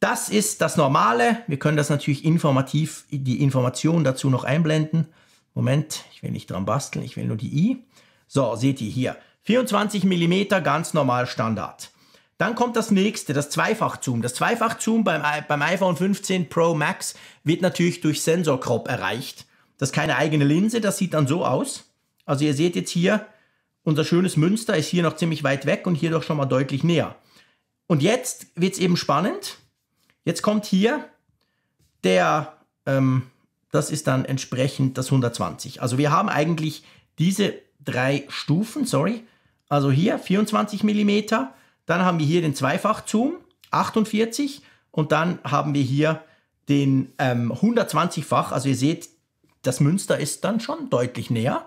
Das ist das Normale. Wir können das natürlich informativ, die Information dazu noch einblenden. Moment, ich will nicht dran basteln, ich will nur die i. So, seht ihr hier. 24 mm, ganz normal Standard. Dann kommt das nächste, das Zweifach-Zoom. Das Zweifach-Zoom beim, beim iPhone 15 Pro Max wird natürlich durch Sensorkrop erreicht. Das ist keine eigene Linse, das sieht dann so aus. Also ihr seht jetzt hier, unser schönes Münster ist hier noch ziemlich weit weg und hier doch schon mal deutlich näher. Und jetzt wird es eben spannend. Jetzt kommt hier der, ähm, das ist dann entsprechend das 120. Also wir haben eigentlich diese drei Stufen, sorry. Also hier 24 mm, dann haben wir hier den Zweifach-Zoom, 48. Und dann haben wir hier den ähm, 120-fach. Also ihr seht, das Münster ist dann schon deutlich näher.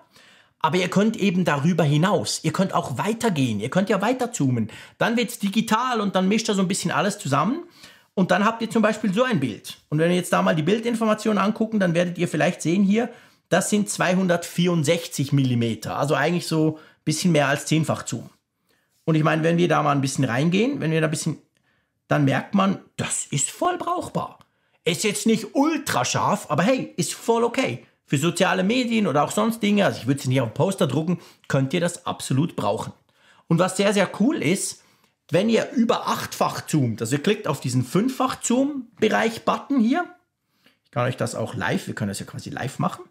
Aber ihr könnt eben darüber hinaus, ihr könnt auch weitergehen, ihr könnt ja weiter zoomen. Dann wird es digital und dann mischt er so ein bisschen alles zusammen. Und dann habt ihr zum Beispiel so ein Bild. Und wenn ihr jetzt da mal die Bildinformationen angucken, dann werdet ihr vielleicht sehen hier, das sind 264 Millimeter. Also eigentlich so ein bisschen mehr als zehnfach Zoom. Und ich meine, wenn wir da mal ein bisschen reingehen, wenn wir da ein bisschen, dann merkt man, das ist voll brauchbar. Ist jetzt nicht ultra scharf, aber hey, ist voll okay. Für soziale Medien oder auch sonst Dinge, also ich würde es nicht auf Poster drucken, könnt ihr das absolut brauchen. Und was sehr, sehr cool ist, wenn ihr über achtfach zoomt, also ihr klickt auf diesen fünffach Zoom-Bereich-Button hier, ich kann euch das auch live, wir können das ja quasi live machen.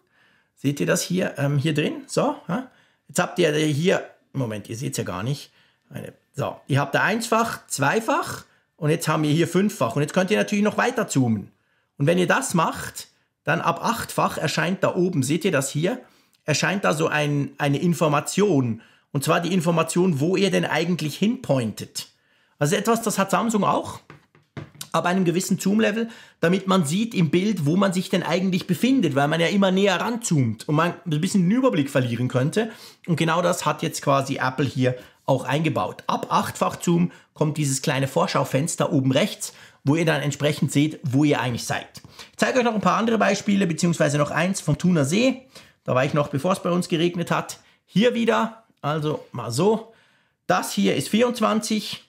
Seht ihr das hier, ähm, hier drin? So, ja? jetzt habt ihr hier, Moment, ihr seht es ja gar nicht, eine. So, ihr habt da einsfach, zweifach und jetzt haben wir hier fünffach. Und jetzt könnt ihr natürlich noch weiter zoomen. Und wenn ihr das macht, dann ab achtfach erscheint da oben, seht ihr das hier, erscheint da so ein, eine Information. Und zwar die Information, wo ihr denn eigentlich hinpointet. Also etwas, das hat Samsung auch ab einem gewissen Zoom-Level, damit man sieht im Bild, wo man sich denn eigentlich befindet, weil man ja immer näher ranzoomt und man ein bisschen den Überblick verlieren könnte. Und genau das hat jetzt quasi Apple hier auch eingebaut. Ab achtfach Zoom kommt dieses kleine Vorschaufenster oben rechts, wo ihr dann entsprechend seht, wo ihr eigentlich seid. Ich zeige euch noch ein paar andere Beispiele, beziehungsweise noch eins vom Thuner See. Da war ich noch, bevor es bei uns geregnet hat. Hier wieder, also mal so. Das hier ist 24.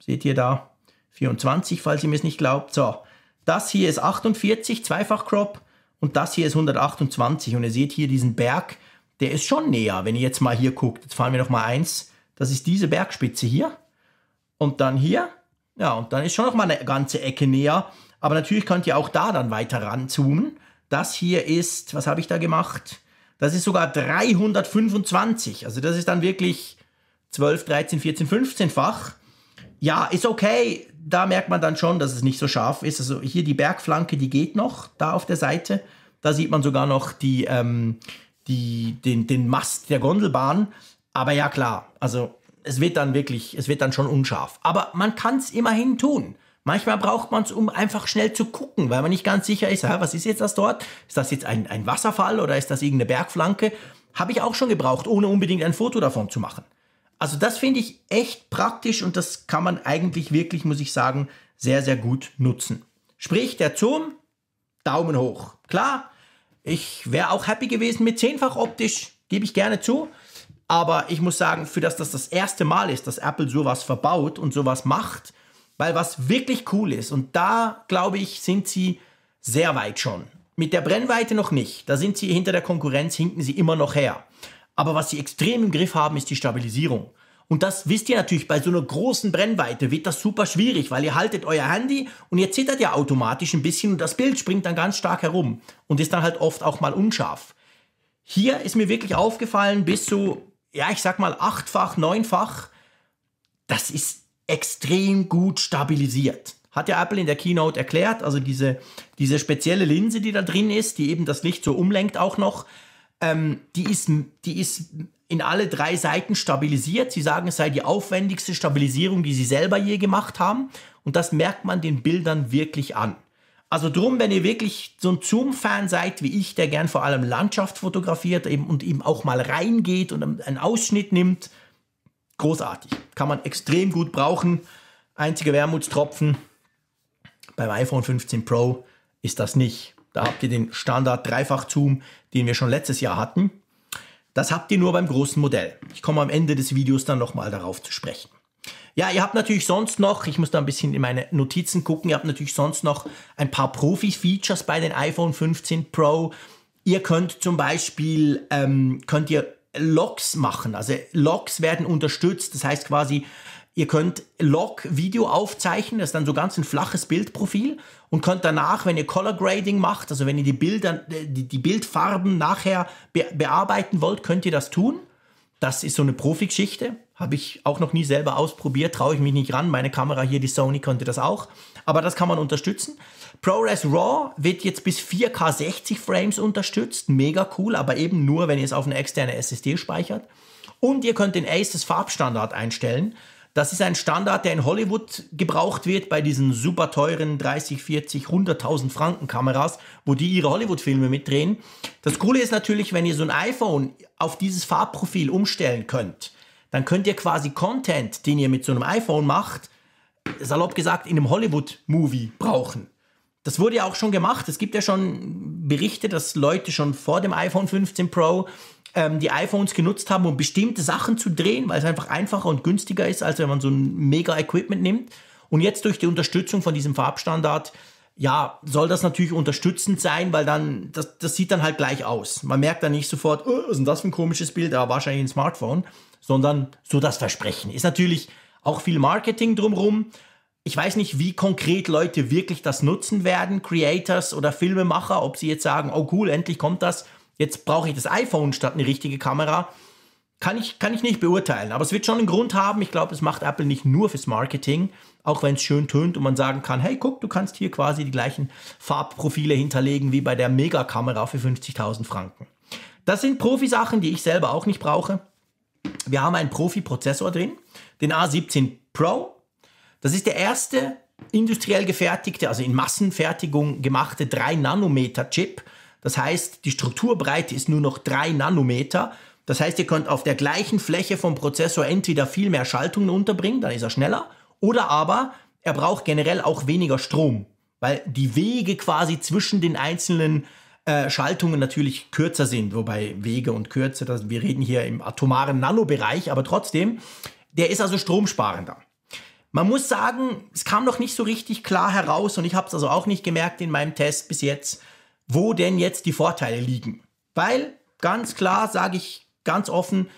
Seht ihr da? 24, falls ihr mir es nicht glaubt. So, das hier ist 48, Zweifach Crop. Und das hier ist 128. Und ihr seht hier diesen Berg, der ist schon näher. Wenn ihr jetzt mal hier guckt, jetzt fahren wir noch mal eins. Das ist diese Bergspitze hier und dann hier. Ja, und dann ist schon noch mal eine ganze Ecke näher. Aber natürlich könnt ihr auch da dann weiter ranzoomen. Das hier ist, was habe ich da gemacht? Das ist sogar 325. Also das ist dann wirklich 12, 13, 14, 15-fach. Ja, ist okay. Da merkt man dann schon, dass es nicht so scharf ist. Also hier die Bergflanke, die geht noch da auf der Seite. Da sieht man sogar noch die, ähm, die, den, den Mast der Gondelbahn. Aber ja klar, also es wird dann wirklich, es wird dann schon unscharf. Aber man kann es immerhin tun. Manchmal braucht man es, um einfach schnell zu gucken, weil man nicht ganz sicher ist, was ist jetzt das dort? Ist das jetzt ein, ein Wasserfall oder ist das irgendeine Bergflanke? Habe ich auch schon gebraucht, ohne unbedingt ein Foto davon zu machen. Also das finde ich echt praktisch und das kann man eigentlich wirklich, muss ich sagen, sehr, sehr gut nutzen. Sprich, der Zoom, Daumen hoch. Klar, ich wäre auch happy gewesen mit zehnfach optisch, gebe ich gerne zu. Aber ich muss sagen, für das das das erste Mal ist, dass Apple sowas verbaut und sowas macht, weil was wirklich cool ist. Und da, glaube ich, sind sie sehr weit schon. Mit der Brennweite noch nicht. Da sind sie hinter der Konkurrenz, hinken sie immer noch her. Aber was sie extrem im Griff haben, ist die Stabilisierung. Und das wisst ihr natürlich, bei so einer großen Brennweite wird das super schwierig, weil ihr haltet euer Handy und ihr zittert ja automatisch ein bisschen und das Bild springt dann ganz stark herum und ist dann halt oft auch mal unscharf. Hier ist mir wirklich aufgefallen, bis zu, ja, ich sag mal achtfach, neunfach, das ist extrem gut stabilisiert. Hat ja Apple in der Keynote erklärt, also diese, diese spezielle Linse, die da drin ist, die eben das Licht so umlenkt auch noch, ähm, die, ist, die ist in alle drei Seiten stabilisiert. Sie sagen, es sei die aufwendigste Stabilisierung, die sie selber je gemacht haben. Und das merkt man den Bildern wirklich an. Also drum, wenn ihr wirklich so ein Zoom-Fan seid wie ich, der gern vor allem Landschaft fotografiert eben, und eben auch mal reingeht und einen Ausschnitt nimmt, großartig. Kann man extrem gut brauchen. Einziger Wermutstropfen, beim iPhone 15 Pro ist das nicht. Da habt ihr den Standard Dreifach-Zoom, den wir schon letztes Jahr hatten. Das habt ihr nur beim großen Modell. Ich komme am Ende des Videos dann nochmal darauf zu sprechen. Ja, ihr habt natürlich sonst noch, ich muss da ein bisschen in meine Notizen gucken, ihr habt natürlich sonst noch ein paar Profi-Features bei den iPhone 15 Pro. Ihr könnt zum Beispiel, ähm, könnt ihr Logs machen. Also Logs werden unterstützt. Das heißt quasi, ihr könnt Log-Video aufzeichnen. Das ist dann so ganz ein flaches Bildprofil und könnt danach, wenn ihr Color Grading macht, also wenn ihr die Bilder, die, die Bildfarben nachher be bearbeiten wollt, könnt ihr das tun. Das ist so eine Profi-Geschichte. Habe ich auch noch nie selber ausprobiert, traue ich mich nicht ran. Meine Kamera hier, die Sony, konnte das auch. Aber das kann man unterstützen. ProRes RAW wird jetzt bis 4K 60 Frames unterstützt. Mega cool, aber eben nur, wenn ihr es auf eine externe SSD speichert. Und ihr könnt den Aces Farbstandard einstellen. Das ist ein Standard, der in Hollywood gebraucht wird bei diesen super teuren 30, 40, 100.000 Franken Kameras, wo die ihre Hollywood-Filme mitdrehen. Das Coole ist natürlich, wenn ihr so ein iPhone auf dieses Farbprofil umstellen könnt, dann könnt ihr quasi Content, den ihr mit so einem iPhone macht, salopp gesagt in einem Hollywood-Movie brauchen. Das wurde ja auch schon gemacht. Es gibt ja schon Berichte, dass Leute schon vor dem iPhone 15 Pro ähm, die iPhones genutzt haben, um bestimmte Sachen zu drehen, weil es einfach einfacher und günstiger ist, als wenn man so ein Mega-Equipment nimmt. Und jetzt durch die Unterstützung von diesem Farbstandard, ja, soll das natürlich unterstützend sein, weil dann, das, das sieht dann halt gleich aus. Man merkt dann nicht sofort, oh, was ist denn das für ein komisches Bild, aber wahrscheinlich ein Smartphone, sondern so das Versprechen. Ist natürlich auch viel Marketing drumherum. Ich weiß nicht, wie konkret Leute wirklich das nutzen werden, Creators oder Filmemacher, ob sie jetzt sagen, oh cool, endlich kommt das jetzt brauche ich das iPhone statt eine richtige Kamera, kann ich, kann ich nicht beurteilen. Aber es wird schon einen Grund haben. Ich glaube, es macht Apple nicht nur fürs Marketing, auch wenn es schön tönt und man sagen kann, hey, guck, du kannst hier quasi die gleichen Farbprofile hinterlegen wie bei der Megakamera für 50.000 Franken. Das sind Profi-Sachen, die ich selber auch nicht brauche. Wir haben einen Profi-Prozessor drin, den A17 Pro. Das ist der erste industriell gefertigte, also in Massenfertigung gemachte 3-Nanometer-Chip das heißt, die Strukturbreite ist nur noch 3 Nanometer. Das heißt, ihr könnt auf der gleichen Fläche vom Prozessor entweder viel mehr Schaltungen unterbringen, dann ist er schneller, oder aber er braucht generell auch weniger Strom, weil die Wege quasi zwischen den einzelnen äh, Schaltungen natürlich kürzer sind, wobei Wege und Kürze, das, wir reden hier im atomaren Nanobereich, aber trotzdem, der ist also stromsparender. Man muss sagen, es kam noch nicht so richtig klar heraus und ich habe es also auch nicht gemerkt in meinem Test bis jetzt, wo denn jetzt die Vorteile liegen. Weil ganz klar sage ich ganz offen,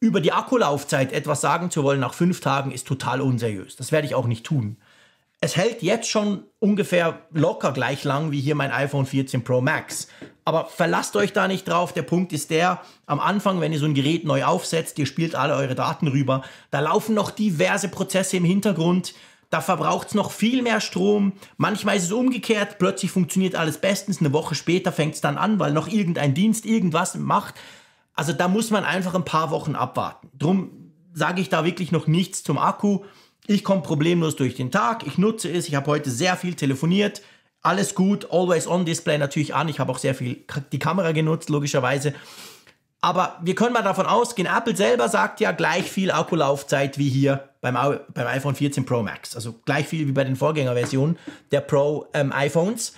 über die Akkulaufzeit etwas sagen zu wollen nach fünf Tagen ist total unseriös. Das werde ich auch nicht tun. Es hält jetzt schon ungefähr locker gleich lang wie hier mein iPhone 14 Pro Max. Aber verlasst euch da nicht drauf. Der Punkt ist der, am Anfang, wenn ihr so ein Gerät neu aufsetzt, ihr spielt alle eure Daten rüber, da laufen noch diverse Prozesse im Hintergrund, da verbraucht es noch viel mehr Strom. Manchmal ist es umgekehrt, plötzlich funktioniert alles bestens, eine Woche später fängt es dann an, weil noch irgendein Dienst irgendwas macht. Also da muss man einfach ein paar Wochen abwarten. Drum sage ich da wirklich noch nichts zum Akku. Ich komme problemlos durch den Tag, ich nutze es, ich habe heute sehr viel telefoniert, alles gut, Always-on-Display natürlich an, ich habe auch sehr viel die Kamera genutzt, logischerweise. Aber wir können mal davon ausgehen, Apple selber sagt ja gleich viel Akkulaufzeit wie hier beim, beim iPhone 14 Pro Max. Also gleich viel wie bei den Vorgängerversionen der Pro ähm, iPhones.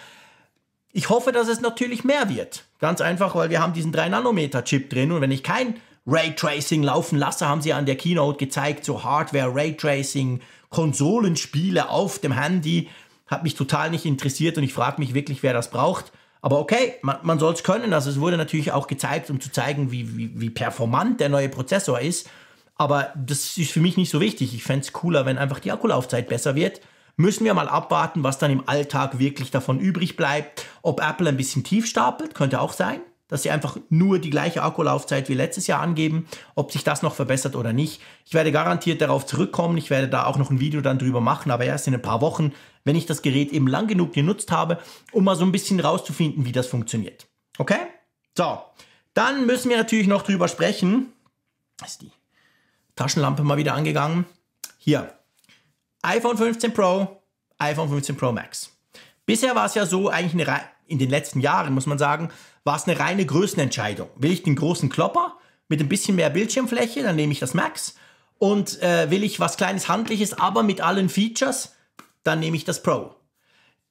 Ich hoffe, dass es natürlich mehr wird. Ganz einfach, weil wir haben diesen 3-Nanometer-Chip drin und wenn ich kein Raytracing laufen lasse, haben sie an der Keynote gezeigt, so Hardware, Raytracing, Konsolenspiele auf dem Handy, hat mich total nicht interessiert und ich frage mich wirklich, wer das braucht. Aber okay, man, man soll es können. Also es wurde natürlich auch gezeigt, um zu zeigen, wie, wie, wie performant der neue Prozessor ist. Aber das ist für mich nicht so wichtig. Ich fände es cooler, wenn einfach die Akkulaufzeit besser wird. Müssen wir mal abwarten, was dann im Alltag wirklich davon übrig bleibt. Ob Apple ein bisschen tief stapelt, könnte auch sein, dass sie einfach nur die gleiche Akkulaufzeit wie letztes Jahr angeben, ob sich das noch verbessert oder nicht. Ich werde garantiert darauf zurückkommen. Ich werde da auch noch ein Video dann drüber machen, aber erst in ein paar Wochen, wenn ich das Gerät eben lang genug genutzt habe, um mal so ein bisschen rauszufinden, wie das funktioniert. Okay? So, dann müssen wir natürlich noch drüber sprechen. Ist die Taschenlampe mal wieder angegangen. Hier, iPhone 15 Pro, iPhone 15 Pro Max. Bisher war es ja so, eigentlich eine, in den letzten Jahren, muss man sagen, war es eine reine Größenentscheidung. Will ich den großen Klopper mit ein bisschen mehr Bildschirmfläche, dann nehme ich das Max. Und äh, will ich was kleines Handliches, aber mit allen Features, dann nehme ich das Pro.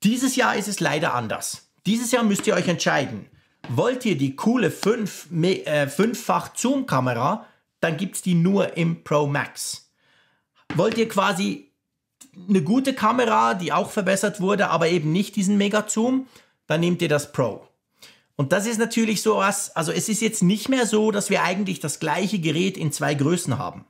Dieses Jahr ist es leider anders. Dieses Jahr müsst ihr euch entscheiden. Wollt ihr die coole 5, äh, fach Zoom-Kamera, dann gibt es die nur im Pro Max. Wollt ihr quasi eine gute Kamera, die auch verbessert wurde, aber eben nicht diesen Mega-Zoom, dann nehmt ihr das Pro. Und das ist natürlich so was, also es ist jetzt nicht mehr so, dass wir eigentlich das gleiche Gerät in zwei Größen haben.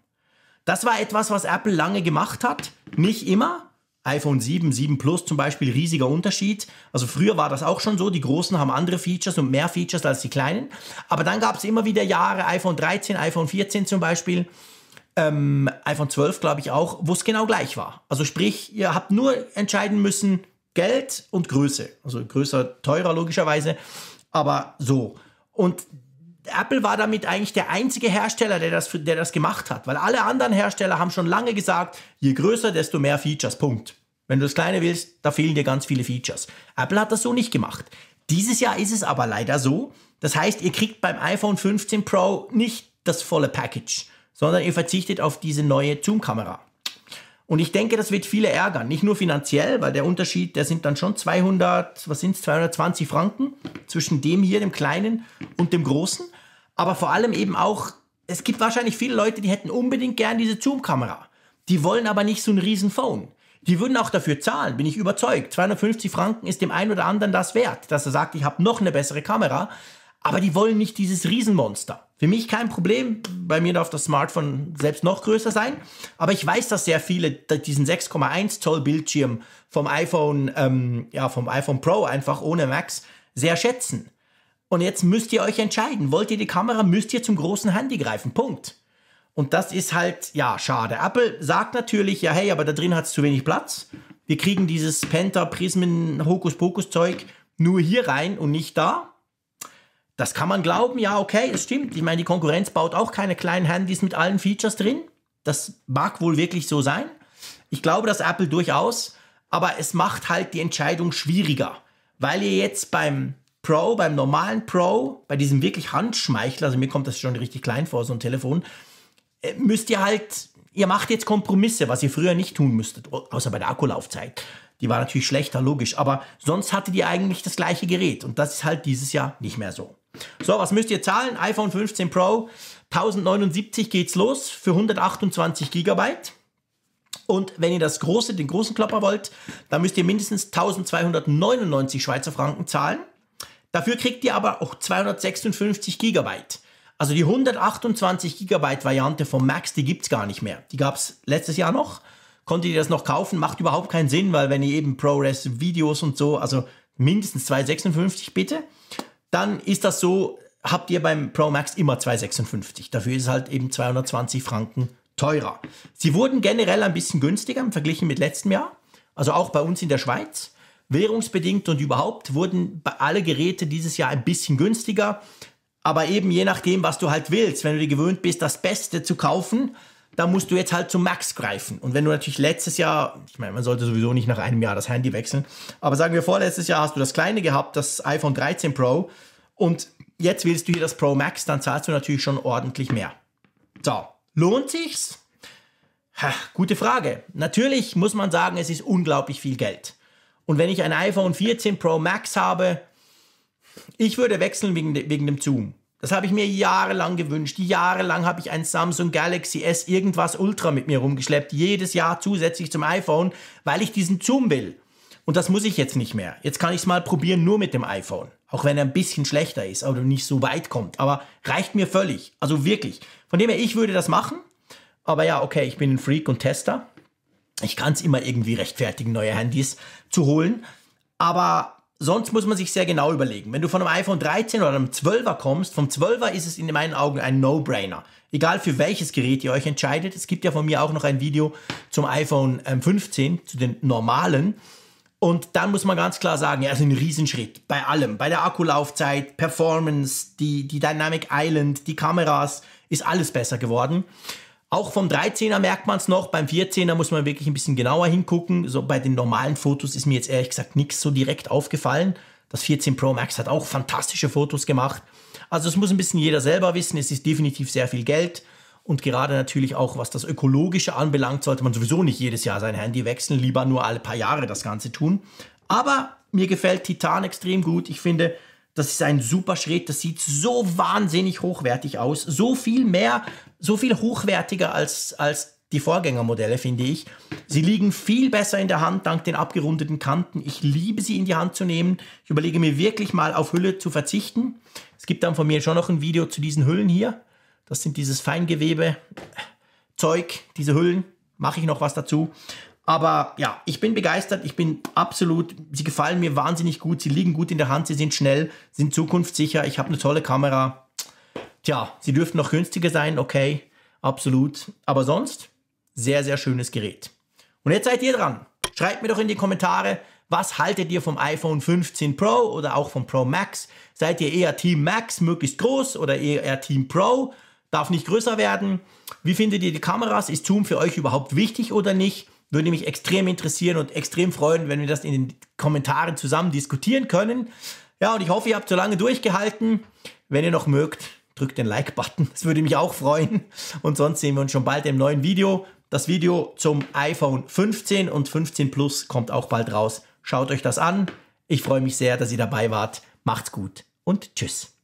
Das war etwas, was Apple lange gemacht hat. Nicht immer, iPhone 7, 7 Plus zum Beispiel riesiger Unterschied. Also früher war das auch schon so, die Großen haben andere Features und mehr Features als die Kleinen. Aber dann gab es immer wieder Jahre, iPhone 13, iPhone 14 zum Beispiel, ähm, iPhone 12 glaube ich auch, wo es genau gleich war. Also sprich, ihr habt nur entscheiden müssen Geld und Größe. Also größer, teurer logischerweise, aber so. Und Apple war damit eigentlich der einzige Hersteller, der das, der das gemacht hat, weil alle anderen Hersteller haben schon lange gesagt, je größer, desto mehr Features, Punkt. Wenn du das Kleine willst, da fehlen dir ganz viele Features. Apple hat das so nicht gemacht. Dieses Jahr ist es aber leider so. Das heißt, ihr kriegt beim iPhone 15 Pro nicht das volle Package, sondern ihr verzichtet auf diese neue Zoom-Kamera. Und ich denke, das wird viele ärgern. Nicht nur finanziell, weil der Unterschied, der sind dann schon 200, was sind 220 Franken zwischen dem hier, dem kleinen und dem großen aber vor allem eben auch, es gibt wahrscheinlich viele Leute, die hätten unbedingt gern diese Zoom-Kamera. Die wollen aber nicht so ein riesen Phone. Die würden auch dafür zahlen, bin ich überzeugt. 250 Franken ist dem einen oder anderen das wert, dass er sagt, ich habe noch eine bessere Kamera. Aber die wollen nicht dieses Riesenmonster. Für mich kein Problem. Bei mir darf das Smartphone selbst noch größer sein. Aber ich weiß, dass sehr viele diesen 6,1 Zoll Bildschirm vom iPhone, ähm, ja, vom iPhone Pro einfach ohne Max sehr schätzen. Und jetzt müsst ihr euch entscheiden. Wollt ihr die Kamera, müsst ihr zum großen Handy greifen. Punkt. Und das ist halt, ja, schade. Apple sagt natürlich, ja, hey, aber da drin hat es zu wenig Platz. Wir kriegen dieses Penta-Prismen-Hokus-Pokus-Zeug nur hier rein und nicht da. Das kann man glauben, ja, okay, das stimmt. Ich meine, die Konkurrenz baut auch keine kleinen Handys mit allen Features drin. Das mag wohl wirklich so sein. Ich glaube dass Apple durchaus, aber es macht halt die Entscheidung schwieriger, weil ihr jetzt beim Pro, beim normalen Pro, bei diesem wirklich Handschmeichler, also mir kommt das schon richtig klein vor, so ein Telefon, äh, müsst ihr halt, ihr macht jetzt Kompromisse, was ihr früher nicht tun müsstet, außer bei der Akkulaufzeit. Die war natürlich schlechter, logisch, aber sonst hattet ihr eigentlich das gleiche Gerät und das ist halt dieses Jahr nicht mehr so. So, was müsst ihr zahlen? iPhone 15 Pro, 1079 geht's los für 128 GB. Und wenn ihr das große, den großen Klopper wollt, dann müsst ihr mindestens 1299 Schweizer Franken zahlen. Dafür kriegt ihr aber auch 256 GB. Also die 128 gb Variante vom Max, die gibt es gar nicht mehr. Die gab es letztes Jahr noch. Konntet ihr das noch kaufen? Macht überhaupt keinen Sinn, weil wenn ihr eben ProRes Videos und so, also mindestens 256 bitte, dann ist das so, habt ihr beim Pro Max immer 256. Dafür ist es halt eben 220 Franken teurer. Sie wurden generell ein bisschen günstiger im Verglichen mit letztem Jahr. Also auch bei uns in der Schweiz. Währungsbedingt und überhaupt wurden alle Geräte dieses Jahr ein bisschen günstiger. Aber eben je nachdem, was du halt willst. Wenn du dir gewöhnt bist, das Beste zu kaufen, dann musst du jetzt halt zum Max greifen. Und wenn du natürlich letztes Jahr, ich meine, man sollte sowieso nicht nach einem Jahr das Handy wechseln, aber sagen wir vorletztes Jahr hast du das kleine gehabt, das iPhone 13 Pro. Und jetzt willst du hier das Pro Max, dann zahlst du natürlich schon ordentlich mehr. So, lohnt sich's? Ha, gute Frage. Natürlich muss man sagen, es ist unglaublich viel Geld. Und wenn ich ein iPhone 14 Pro Max habe, ich würde wechseln wegen, wegen dem Zoom. Das habe ich mir jahrelang gewünscht. Jahrelang habe ich ein Samsung Galaxy S irgendwas Ultra mit mir rumgeschleppt. Jedes Jahr zusätzlich zum iPhone, weil ich diesen Zoom will. Und das muss ich jetzt nicht mehr. Jetzt kann ich es mal probieren nur mit dem iPhone. Auch wenn er ein bisschen schlechter ist oder nicht so weit kommt. Aber reicht mir völlig. Also wirklich. Von dem her, ich würde das machen. Aber ja, okay, ich bin ein Freak und Tester. Ich kann es immer irgendwie rechtfertigen, neue Handys zu holen. Aber sonst muss man sich sehr genau überlegen. Wenn du von einem iPhone 13 oder einem 12er kommst, vom 12er ist es in meinen Augen ein No-Brainer. Egal für welches Gerät ihr euch entscheidet. Es gibt ja von mir auch noch ein Video zum iPhone 15, ähm, zu den normalen. Und dann muss man ganz klar sagen, ja, es ist ein Riesenschritt bei allem. Bei der Akkulaufzeit, Performance, die, die Dynamic Island, die Kameras, ist alles besser geworden. Auch vom 13er merkt man es noch, beim 14er muss man wirklich ein bisschen genauer hingucken. So bei den normalen Fotos ist mir jetzt ehrlich gesagt nichts so direkt aufgefallen. Das 14 Pro Max hat auch fantastische Fotos gemacht. Also es muss ein bisschen jeder selber wissen, es ist definitiv sehr viel Geld. Und gerade natürlich auch, was das Ökologische anbelangt, sollte man sowieso nicht jedes Jahr sein Handy wechseln, lieber nur alle paar Jahre das Ganze tun. Aber mir gefällt Titan extrem gut. Ich finde, das ist ein super Schritt. Das sieht so wahnsinnig hochwertig aus. So viel mehr, so viel hochwertiger als, als die Vorgängermodelle, finde ich. Sie liegen viel besser in der Hand dank den abgerundeten Kanten. Ich liebe sie in die Hand zu nehmen. Ich überlege mir wirklich mal auf Hülle zu verzichten. Es gibt dann von mir schon noch ein Video zu diesen Hüllen hier. Das sind dieses Feingewebe-Zeug, diese Hüllen. Mache ich noch was dazu. Aber ja, ich bin begeistert, ich bin absolut, sie gefallen mir wahnsinnig gut, sie liegen gut in der Hand, sie sind schnell, sind zukunftssicher, ich habe eine tolle Kamera. Tja, sie dürften noch günstiger sein, okay, absolut. Aber sonst, sehr, sehr schönes Gerät. Und jetzt seid ihr dran. Schreibt mir doch in die Kommentare, was haltet ihr vom iPhone 15 Pro oder auch vom Pro Max? Seid ihr eher Team Max, möglichst groß, oder eher Team Pro, darf nicht größer werden? Wie findet ihr die Kameras? Ist Zoom für euch überhaupt wichtig oder nicht? Würde mich extrem interessieren und extrem freuen, wenn wir das in den Kommentaren zusammen diskutieren können. Ja, und ich hoffe, ihr habt so lange durchgehalten. Wenn ihr noch mögt, drückt den Like-Button. Das würde mich auch freuen. Und sonst sehen wir uns schon bald im neuen Video. Das Video zum iPhone 15 und 15 Plus kommt auch bald raus. Schaut euch das an. Ich freue mich sehr, dass ihr dabei wart. Macht's gut und tschüss.